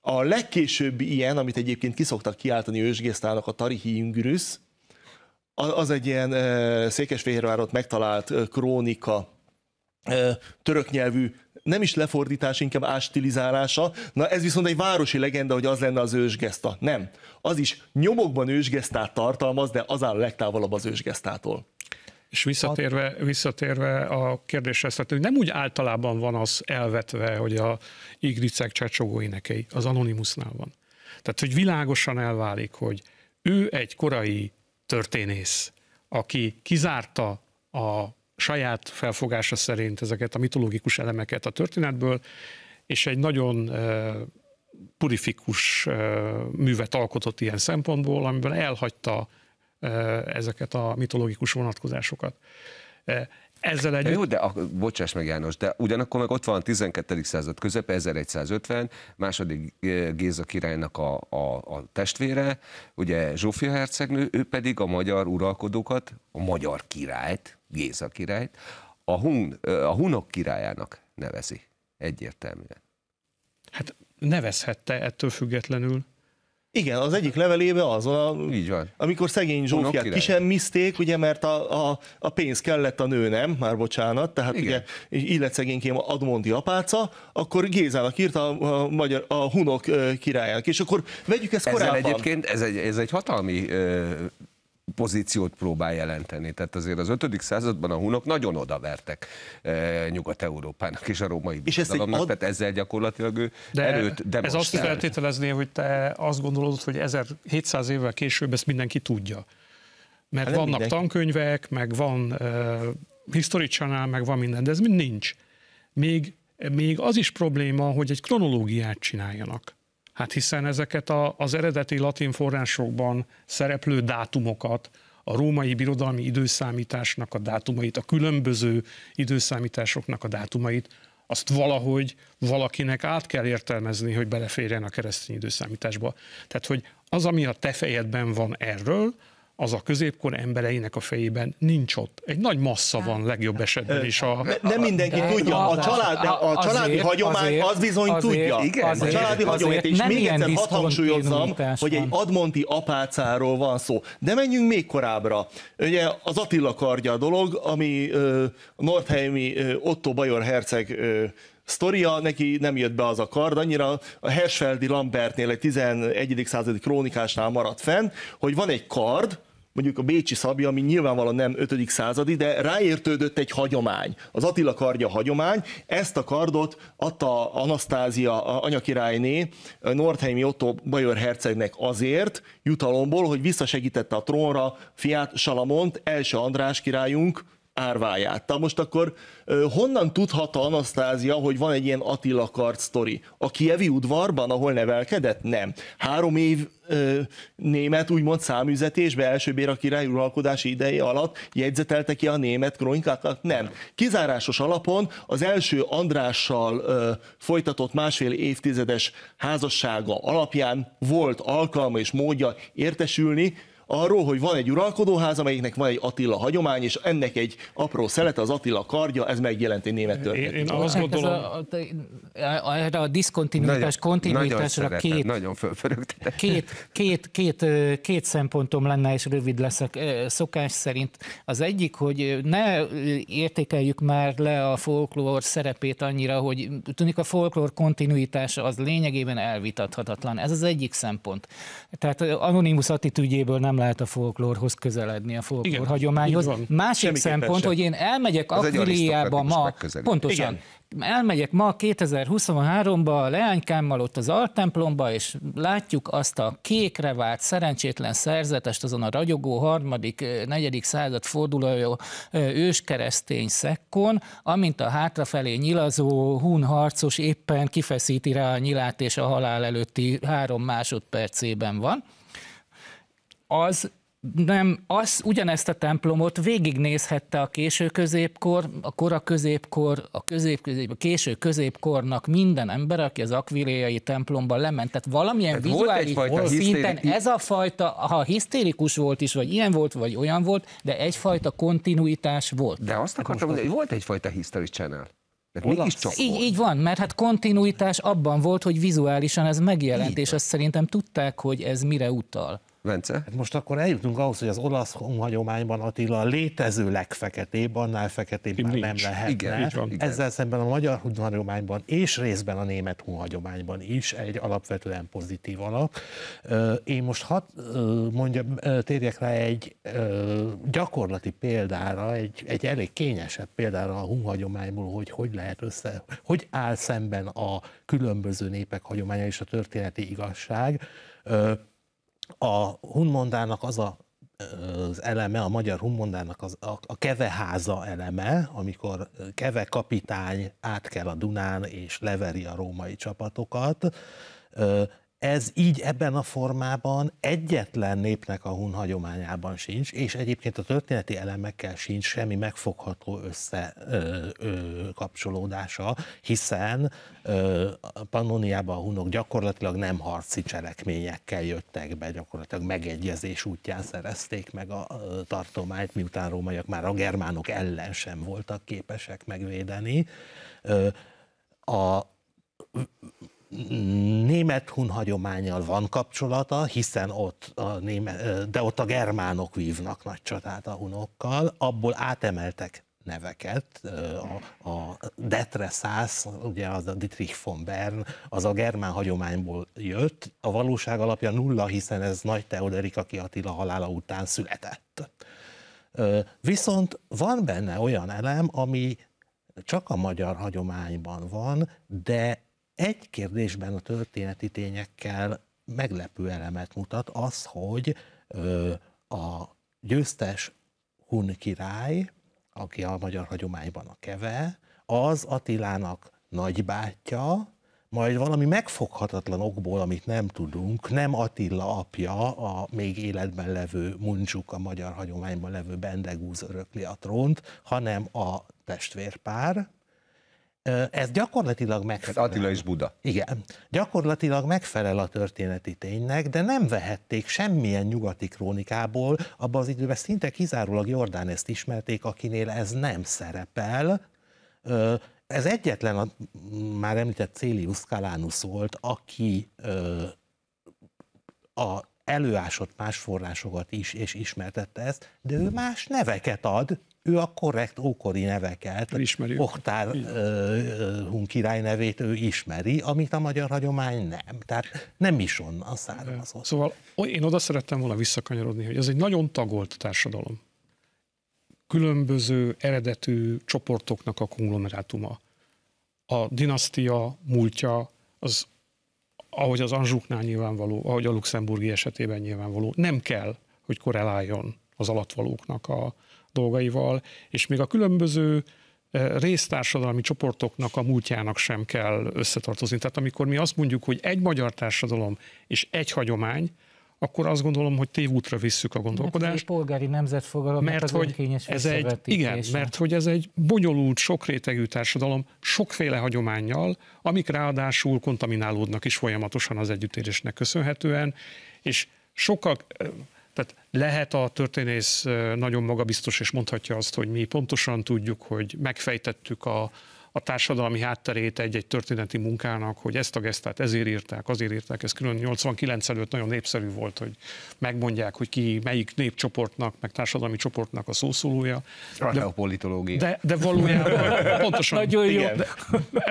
a legkésőbbi ilyen, amit egyébként kiszoktak kiáltani Ősgésztának, a Tarihi Ingrüsz, az egy ilyen Székesfehérvárot megtalált krónika, török nyelvű nem is lefordítás, inkább ástilizálása. Na ez viszont egy városi legenda, hogy az lenne az ősgeszta. Nem. Az is nyomokban ősgesztát tartalmaz, de az áll legtávolabb az ősgesztától. És visszatérve, visszatérve a kérdéshez, tehát hogy nem úgy általában van az elvetve, hogy a igricek csacsogó énekei, az anonimusnál van. Tehát, hogy világosan elválik, hogy ő egy korai történész, aki kizárta a saját felfogása szerint ezeket a mitológikus elemeket a történetből, és egy nagyon purifikus művet alkotott ilyen szempontból, amiben elhagyta ezeket a mitológikus vonatkozásokat. Ezzel egy... Jó, de a, bocsáss meg János, de ugyanakkor meg ott van a 12. század közepe, 1150, második Géza királynak a, a, a testvére, ugye Zsófia hercegnő, ő pedig a magyar uralkodókat, a magyar királyt, Géza királyt, a, hun, a hunok királyának nevezi. Egyértelműen. Hát nevezhette ettől függetlenül. Igen, az egyik levelébe az, a, Így van. amikor szegény Zsófiát kisemmiszték, ugye, mert a, a, a pénz kellett a nő, nem? Már bocsánat, tehát Igen. ugye szegényként Admondi apáca, akkor Gézának írt a, a, magyar, a hunok királyának, és akkor vegyük ezt Ezzel korábban. Ezzel egyébként ez egy, ez egy hatalmi ö, pozíciót próbál jelenteni. Tehát azért az 5. században a hunok nagyon odavertek e, Nyugat-Európának és a római és ad... tehát ezzel gyakorlatilag ő De erőt demonstrál. Ez azt feltételezné, hogy te azt gondolod, hogy 1700 évvel később ezt mindenki tudja. Mert hát vannak mindenki. tankönyvek, meg van uh, eh, History Channel, meg van minden, de ez mind nincs. Még, még az is probléma, hogy egy kronológiát csináljanak. Hát hiszen ezeket a, az eredeti latin forrásokban szereplő dátumokat, a római birodalmi időszámításnak a dátumait, a különböző időszámításoknak a dátumait, azt valahogy valakinek át kell értelmezni, hogy beleférjen a keresztény időszámításba. Tehát, hogy az, ami a te fejedben van erről, az a középkor embereinek a fejében nincs ott. Egy nagy massza van legjobb esetben is. A, a, nem mindenki de tudja, a, család, a, a családi azért, hagyomány azért, az bizony azért, tudja. Igen, azért, a családi hagyományt, és még egyszer hat hangsúlyozzam, hogy egy admonti apácáról van szó. De menjünk még korábbra. Ugye az Attila kardja a dolog, ami uh, Nordheimi uh, Otto Bajor herceg uh, sztoria, neki nem jött be az a kard, annyira a Hersfeldi Lambertnél egy 11. századi krónikásnál maradt fenn, hogy van egy kard, mondjuk a Bécsi szabja, ami nyilvánvalóan nem 5. századi, de ráértődött egy hagyomány. Az Attila kardja hagyomány, ezt a kardot adta Anasztázia a anyakirályné Nordheimi Otto Bajor hercegnek azért, jutalomból, hogy visszasegítette a trónra fiát Salamont, első András királyunk, árváját. Ta most akkor honnan tudhat a Anasztázia, hogy van egy ilyen Attila Kart sztori? A kievi udvarban, ahol nevelkedett? Nem. Három év ö, német úgymond számüzetésbe első bér a király uralkodási ideje alatt jegyzetelte ki a német kronikákat? Nem. Kizárásos alapon az első Andrással ö, folytatott másfél évtizedes házassága alapján volt alkalma és módja értesülni, arról, hogy van egy uralkodóház, amelyiknek van egy Attila hagyomány, és ennek egy apró szelete, az Attila kardja, ez megjelent egy német történet. Én, én azt hát gondolom... Ez a, a, a, a diszkontinuitás, kontinuitásra két, nagyon két, két, két, két szempontom lenne, és rövid leszek szokás szerint. Az egyik, hogy ne értékeljük már le a folklór szerepét annyira, hogy tűnik a folklór kontinuitása az lényegében elvitathatatlan. Ez az egyik szempont. Tehát anonimus attitűdjéből nem lehet a folklórhoz közeledni, a folklór hagyományhoz. Másik Semmi szempont, hogy én elmegyek Ez Akviliába ma, pontosan, Igen elmegyek ma 2023-ba a leánykámmal ott az altemplomba, és látjuk azt a kékre vált szerencsétlen szerzetest, azon a ragyogó harmadik, eh, negyedik század fordulójó eh, őskeresztény szekkon, amint a hátrafelé nyilazó hun harcos éppen kifeszíti rá a nyilát, és a halál előtti három másodpercében van az nem, az ugyanezt a templomot végignézhette a késő középkor, a kora középkor, a közép, közép a késő középkornak minden ember, aki az akviléjai templomban lement. Tehát valamilyen Tehát vizuális volt szinten hisztéri... ez a fajta, ha hisztérikus volt is, vagy ilyen volt, vagy olyan volt, de egyfajta kontinuitás volt. De azt akartam mondani, hogy volt egyfajta history channel. így, így van, mert hát kontinuitás abban volt, hogy vizuálisan ez megjelent, így és azt szerintem tudták, hogy ez mire utal. Vence? Hát most akkor eljutunk ahhoz, hogy az olasz hagyományban Attila a létező legfeketébb, annál feketébb már nem lehetne. Igen, így van. Ezzel szemben a magyar hagyományban és részben a német hagyományban is egy alapvetően pozitív alap. Én most hat mondja, térjek rá egy gyakorlati példára, egy, egy elég kényesebb példára a hunhagyományból, hogy hogy lehet össze, hogy áll szemben a különböző népek hagyománya és a történeti igazság a Hunmondának az a az eleme, a magyar Hunmondának az, a, a keveháza eleme, amikor keve kapitány átkel a Dunán és leveri a római csapatokat, ez így ebben a formában egyetlen népnek a hun hagyományában sincs, és egyébként a történeti elemekkel sincs semmi megfogható összekapcsolódása, hiszen ö, Pannoniában a hunok gyakorlatilag nem harci cselekményekkel jöttek be, gyakorlatilag megegyezés útján szerezték meg a tartományt, miután rómaiak már a germánok ellen sem voltak képesek megvédeni. Ö, a német-hun hagyományjal van kapcsolata, hiszen ott a német, de ott a germánok vívnak nagy csatát a hunokkal, abból átemeltek neveket, a, a Detre Szász, ugye az a Dietrich von Bern, az a germán hagyományból jött, a valóság alapja nulla, hiszen ez Nagy Teoderik, aki Attila halála után született. Viszont van benne olyan elem, ami csak a magyar hagyományban van, de egy kérdésben a történeti tényekkel meglepő elemet mutat, az, hogy ö, a győztes hun király, aki a magyar hagyományban a keve, az Attilának nagybátyja, majd valami megfoghatatlan okból, amit nem tudunk, nem Attila apja, a még életben levő Muncsuk, a magyar hagyományban levő Bendegúz örökli a trónt, hanem a testvérpár, ez gyakorlatilag megfelel. Attila és Buda. Igen. Gyakorlatilag megfelel a történeti ténynek, de nem vehették semmilyen nyugati krónikából, abban az időben szinte kizárólag Jordán ezt ismerték, akinél ez nem szerepel. Ez egyetlen a mm, már említett Célius Kalánusz volt, aki a előásott más forrásokat is, és ismertette ezt, de ő más neveket ad, ő a korrekt ókori neveket, Ismerjük. Oktár Hun király nevét ő ismeri, amit a magyar hagyomány nem. Tehát nem is onnan származott. Szóval én oda szerettem volna visszakanyarodni, hogy ez egy nagyon tagolt társadalom. Különböző eredetű csoportoknak a konglomerátuma. A dinasztia múltja az ahogy az Anzsuknál nyilvánvaló, ahogy a luxemburgi esetében nyilvánvaló, nem kell, hogy korreláljon az alattvalóknak a, dolgaival, és még a különböző eh, résztársadalmi csoportoknak a múltjának sem kell összetartozni. Tehát amikor mi azt mondjuk, hogy egy magyar társadalom és egy hagyomány, akkor azt gondolom, hogy tévútra visszük a hát, gondolkodást. Mert polgári nemzetfogalom, mert az hogy ez egy, Igen, mert hogy ez egy bonyolult, sokrétegű társadalom, sokféle hagyományjal, amik ráadásul kontaminálódnak is folyamatosan az együttérésnek köszönhetően, és sokkal, eh, tehát lehet a történész nagyon magabiztos, és mondhatja azt, hogy mi pontosan tudjuk, hogy megfejtettük a, a társadalmi hátterét egy-egy történeti munkának, hogy ezt a gesztát ezért írták, azért írták, ez külön 89 előtt nagyon népszerű volt, hogy megmondják, hogy ki melyik népcsoportnak, meg társadalmi csoportnak a szószólója. Archeopolitológia. De, de valójában *laughs* pontosan. Nagyon jó. De,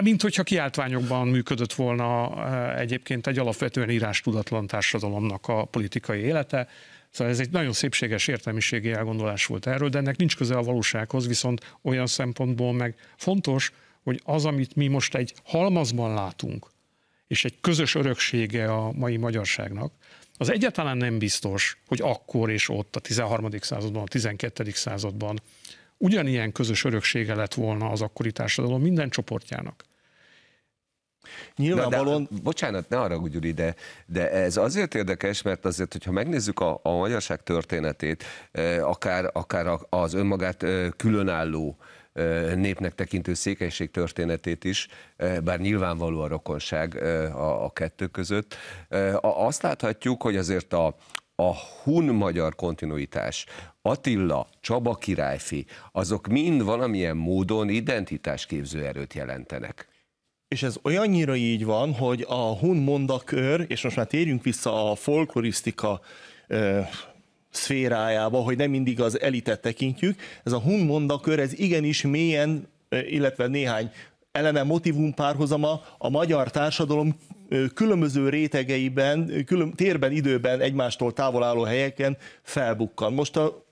mint hogyha kiáltványokban működött volna egyébként egy alapvetően írástudatlan társadalomnak a politikai élete, Szóval ez egy nagyon szépséges értelmiségi elgondolás volt erről, de ennek nincs köze a valósághoz, viszont olyan szempontból meg fontos, hogy az, amit mi most egy halmazban látunk, és egy közös öröksége a mai magyarságnak, az egyáltalán nem biztos, hogy akkor és ott a 13. században, a 12. században ugyanilyen közös öröksége lett volna az akkori társadalom minden csoportjának. Nyilvánvalóan... De, de, bocsánat, ne arra Gyuri, de, de ez azért érdekes, mert azért, hogyha megnézzük a, a magyarság történetét, akár, akár az önmagát különálló népnek tekintő székelység történetét is, bár nyilvánvaló a rokonság a, a kettő között. Azt láthatjuk, hogy azért a, a hun-magyar kontinuitás, Attila, Csaba királyfi, azok mind valamilyen módon identitásképző erőt jelentenek. És ez olyannyira így van, hogy a hun mondakör, és most már térjünk vissza a folklorisztika ö, szférájába, hogy nem mindig az elitet tekintjük, ez a hun mondakör, ez igenis mélyen, illetve néhány eleme motivum párhozama a magyar társadalom különböző rétegeiben, külön, térben, időben, egymástól távol álló helyeken felbukkan. Most a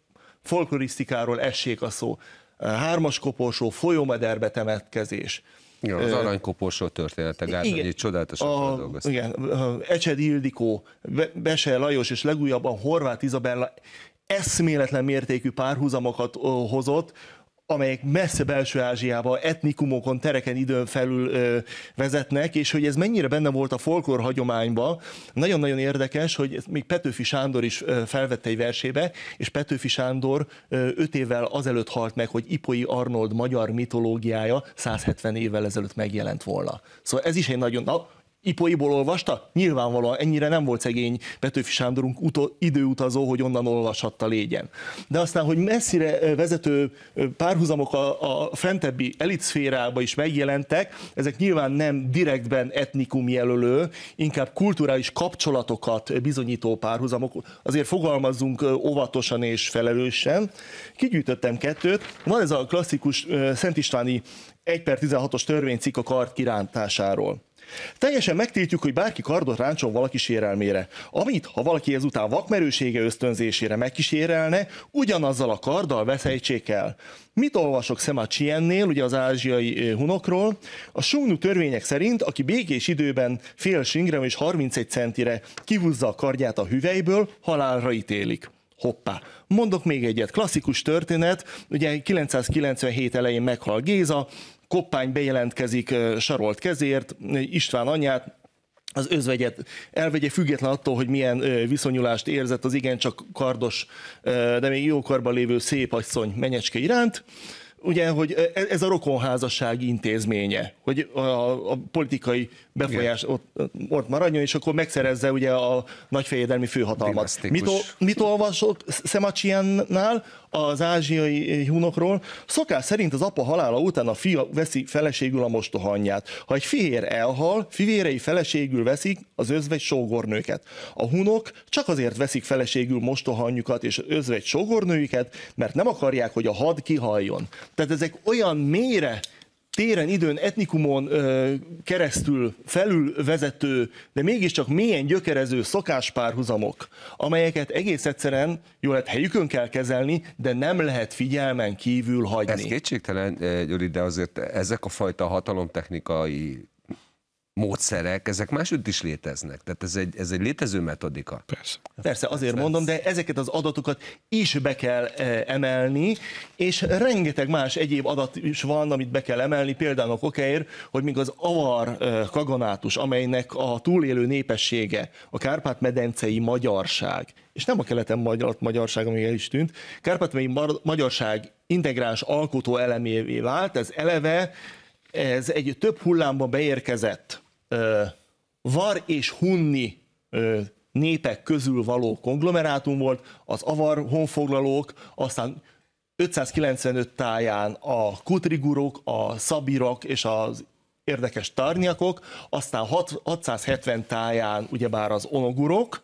folklorisztikáról essék a szó. Hármas koporsó, folyómederbe temetkezés, Ja, az aranykopósó története, Gárdonyi hát, igen, csodálatos a, dolgoztak. Igen, Ecsedi Ildikó, Bese Lajos és legújabban Horváth Izabella eszméletlen mértékű párhuzamokat hozott, amelyek messze belső Ázsiába, etnikumokon, tereken időn felül ö, vezetnek, és hogy ez mennyire benne volt a folklór hagyományban, nagyon-nagyon érdekes, hogy még Petőfi Sándor is ö, felvette egy versébe, és Petőfi Sándor ö, öt évvel azelőtt halt meg, hogy Ipoi Arnold magyar mitológiája 170 évvel ezelőtt megjelent volna. Szóval ez is egy nagyon, na, Ipoiból olvasta? Nyilvánvalóan ennyire nem volt szegény Petőfi Sándorunk utó, időutazó, hogy onnan olvashatta légyen. De aztán, hogy messzire vezető párhuzamok a, a fentebbi elitszférába is megjelentek, ezek nyilván nem direktben etnikum jelölő, inkább kulturális kapcsolatokat bizonyító párhuzamok. Azért fogalmazzunk óvatosan és felelősen. Kigyűjtöttem kettőt. Van ez a klasszikus Szent Istváni 1 per 16-os törvénycikk a kart kirántásáról. Teljesen megtiltjuk, hogy bárki kardot ráncson valaki sérelmére. Amit, ha valaki ezután vakmerősége ösztönzésére megkísérelne, ugyanazzal a karddal veszejtsék el. Mit olvasok Szema Csiennél, ugye az ázsiai hunokról? A Sungnu törvények szerint, aki békés időben fél singrem és 31 centire kihúzza a kardját a hüvelyből, halálra ítélik. Hoppá. Mondok még egyet, klasszikus történet, ugye 997 elején meghal Géza, Koppány bejelentkezik sarolt kezért, István anyát, az özvegyet elvegye független attól, hogy milyen viszonyulást érzett az igencsak kardos, de még jókorban lévő szép asszony menyecske iránt ugye, hogy e-, ez a rokonházasság intézménye, hogy a, a politikai befolyás ott, ott maradjon, és akkor megszerezze ugye a nagyfejedelmi főhatalmat. Mit, mit olvasott Szemacsiennál? az ázsiai hunokról. Szokás szerint az apa halála után a fia veszi feleségül a mostohanyját. Ha egy fiér elhal, fivérei feleségül veszik az özvegy sógornőket. A hunok csak azért veszik feleségül mostohanyjukat és az özvegy sógornőiket, mert nem akarják, hogy a had kihaljon. Tehát ezek olyan mélyre téren, időn, etnikumon ö, keresztül vezető, de mégiscsak mélyen gyökerező szokáspárhuzamok, amelyeket egész egyszerűen, jó lehet, helyükön kell kezelni, de nem lehet figyelmen kívül hagyni. Ez kétségtelen, eh, Gyuri, de azért ezek a fajta hatalomtechnikai módszerek, ezek másütt is léteznek. Tehát ez egy, ez egy létező metodika. Persze. Persze, azért Persze. mondom, de ezeket az adatokat is be kell eh, emelni, és rengeteg más egyéb adat is van, amit be kell emelni, például a kokeir, hogy még az avar eh, kaganátus, amelynek a túlélő népessége, a Kárpát-medencei magyarság, és nem a keleten magyar, magyarság, ami el is tűnt, kárpát magyarság integráns alkotó elemévé vált, ez eleve ez egy több hullámban beérkezett var és hunni népek közül való konglomerátum volt, az avar honfoglalók, aztán 595 táján a kutrigurok, a szabirok és az érdekes tarniakok, aztán 670 táján ugyebár az onogurok,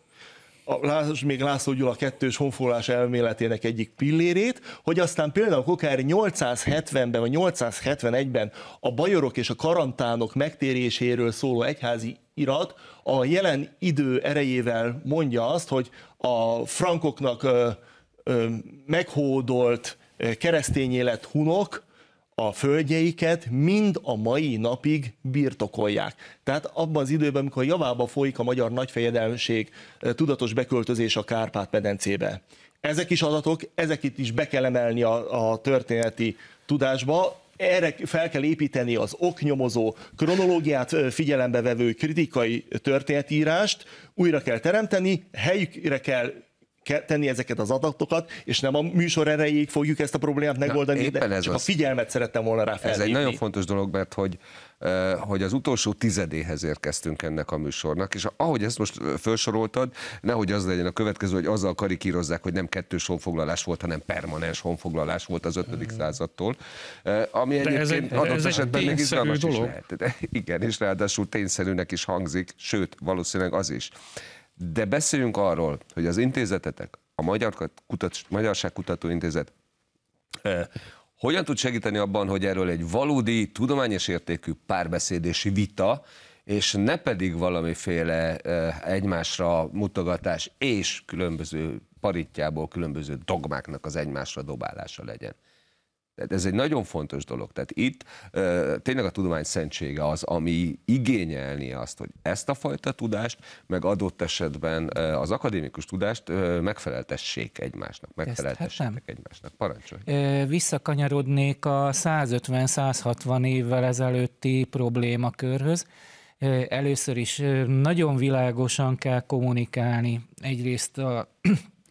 a, László, még László Gyula kettős honfoglalás elméletének egyik pillérét, hogy aztán például Kokár 870-ben vagy 871-ben a bajorok és a karantánok megtéréséről szóló egyházi irat a jelen idő erejével mondja azt, hogy a frankoknak ö, ö, meghódolt keresztény élet hunok, a földjeiket mind a mai napig birtokolják. Tehát abban az időben, amikor javába folyik a magyar nagyfejedelmség tudatos beköltözés a Kárpát-medencébe. Ezek is adatok, ezeket is be kell emelni a, a történeti tudásba, erre fel kell építeni az oknyomozó, kronológiát figyelembe vevő kritikai történetírást, újra kell teremteni, helyükre kell tenni ezeket az adatokat, és nem a műsor erejéig fogjuk ezt a problémát megoldani, Na, de ez csak az... a figyelmet szerettem volna rá felhívni. Ez egy nagyon fontos dolog, mert hogy hogy az utolsó tizedéhez érkeztünk ennek a műsornak, és ahogy ezt most felsoroltad, nehogy az legyen a következő, hogy azzal karikírozzák, hogy nem kettős honfoglalás volt, hanem permanens honfoglalás volt az 5. Hmm. századtól, ami de egyébként ez egy, adott ez esetben egy még izgalmas dolog. is lehet. De *laughs* igen, és ráadásul tényszerűnek is hangzik, sőt, valószínűleg az is. De beszéljünk arról, hogy az intézetetek, a Magyar Kutat, Magyarság Kutató Intézet eh, hogyan tud segíteni abban, hogy erről egy valódi, tudományos értékű párbeszédési vita, és ne pedig valamiféle eh, egymásra mutogatás és különböző paritjából különböző dogmáknak az egymásra dobálása legyen. Tehát ez egy nagyon fontos dolog. Tehát itt e, tényleg a tudomány szentsége az, ami igényelni azt, hogy ezt a fajta tudást, meg adott esetben e, az akadémikus tudást e, megfeleltessék egymásnak, megfeleltessék hát egymásnak. Parancsolj! E, visszakanyarodnék a 150-160 évvel ezelőtti problémakörhöz. Először is nagyon világosan kell kommunikálni egyrészt a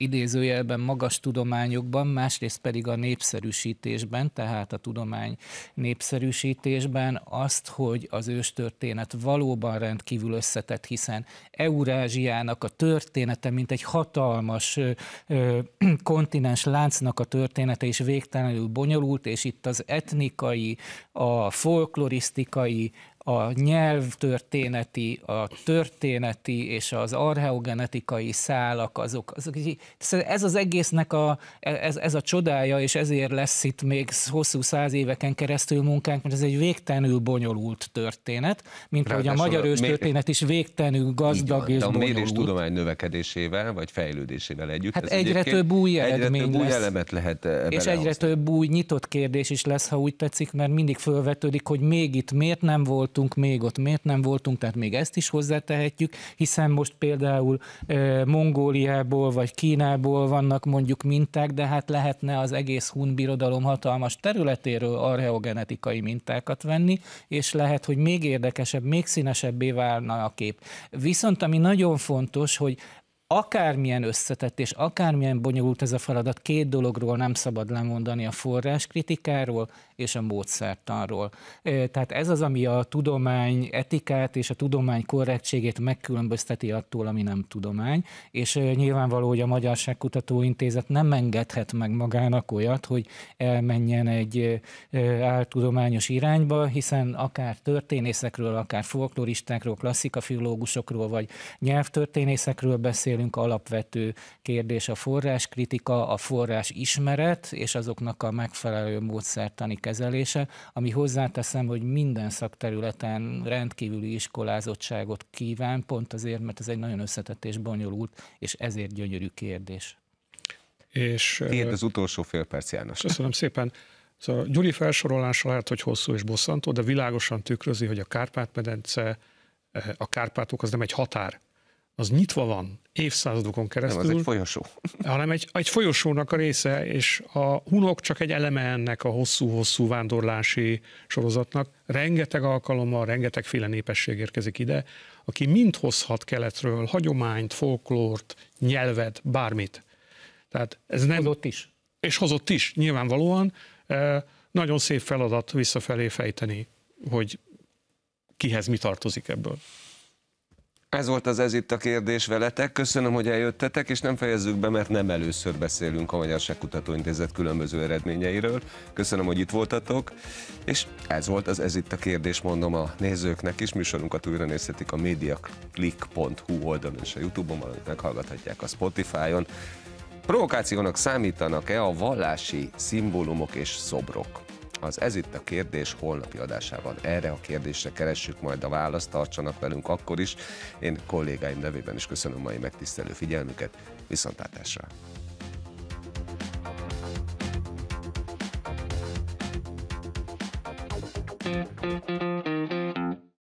idézőjelben magas tudományokban, másrészt pedig a népszerűsítésben, tehát a tudomány népszerűsítésben azt, hogy az őstörténet valóban rendkívül összetett, hiszen Eurázsiának a története, mint egy hatalmas ö, ö, *clears throat* kontinens láncnak a története is végtelenül bonyolult, és itt az etnikai, a folklorisztikai, a nyelvtörténeti, a történeti és az archeogenetikai szálak, azok, azok szóval ez az egésznek a, ez, ez a csodája, és ezért lesz itt még hosszú száz éveken keresztül munkánk, mert ez egy végtelenül bonyolult történet, mint Ráadásul a magyar történet is végtelenül gazdag van, és bonyolult. A mérés tudomány növekedésével, vagy fejlődésével együtt. Hát egyre több új eredmény egyre több lesz. Új elemet lehet eh, És egyre több új nyitott kérdés is lesz, ha úgy tetszik, mert mindig felvetődik, hogy még itt miért nem volt voltunk, még ott miért nem voltunk, tehát még ezt is hozzátehetjük, hiszen most például e, Mongóliából vagy Kínából vannak mondjuk minták, de hát lehetne az egész hun birodalom hatalmas területéről arheogenetikai mintákat venni, és lehet, hogy még érdekesebb, még színesebbé válna a kép. Viszont ami nagyon fontos, hogy akármilyen összetett és akármilyen bonyolult ez a feladat, két dologról nem szabad lemondani a forráskritikáról és a módszertanról. Tehát ez az, ami a tudomány etikát és a tudomány korrektségét megkülönbözteti attól, ami nem tudomány, és nyilvánvaló, hogy a Magyarság Kutatóintézet nem engedhet meg magának olyat, hogy elmenjen egy áltudományos irányba, hiszen akár történészekről, akár folkloristákról, klasszikafilológusokról vagy nyelvtörténészekről beszél beszélünk, alapvető kérdés a forráskritika, a forrás ismeret és azoknak a megfelelő módszertani kezelése, ami hozzáteszem, hogy minden szakterületen rendkívüli iskolázottságot kíván, pont azért, mert ez egy nagyon összetett és bonyolult, és ezért gyönyörű kérdés. És, Tiéd az utolsó fél perc, János. Köszönöm szépen. Szóval Gyuri felsorolása lehet, hogy hosszú és bosszantó, de világosan tükrözi, hogy a Kárpát-medence, eh, a Kárpátok az nem egy határ, az nyitva van évszázadokon keresztül. Nem, az egy folyosó. *laughs* Hanem egy, egy folyosónak a része, és a hunok csak egy eleme ennek a hosszú-hosszú vándorlási sorozatnak. Rengeteg alkalommal, rengetegféle népesség érkezik ide, aki mind hozhat keletről hagyományt, folklórt, nyelvet, bármit. Tehát ez nem... Hozott is. És hozott is, nyilvánvalóan. Nagyon szép feladat visszafelé fejteni, hogy kihez mi tartozik ebből. Ez volt az ez itt a kérdés veletek. Köszönöm, hogy eljöttetek, és nem fejezzük be, mert nem először beszélünk a Magyar kutatóintézet különböző eredményeiről. Köszönöm, hogy itt voltatok, és ez volt az ez itt a kérdés, mondom a nézőknek is. Műsorunkat újra nézhetik a mediaclick.hu oldalon és a Youtube-on, valamint meghallgathatják a Spotify-on. Provokációnak számítanak-e a vallási szimbólumok és szobrok? az Ez itt a kérdés holnapi adásában. Erre a kérdésre keressük majd a választ, tartsanak velünk akkor is. Én kollégáim nevében is köszönöm mai megtisztelő figyelmüket, viszontlátásra! thank you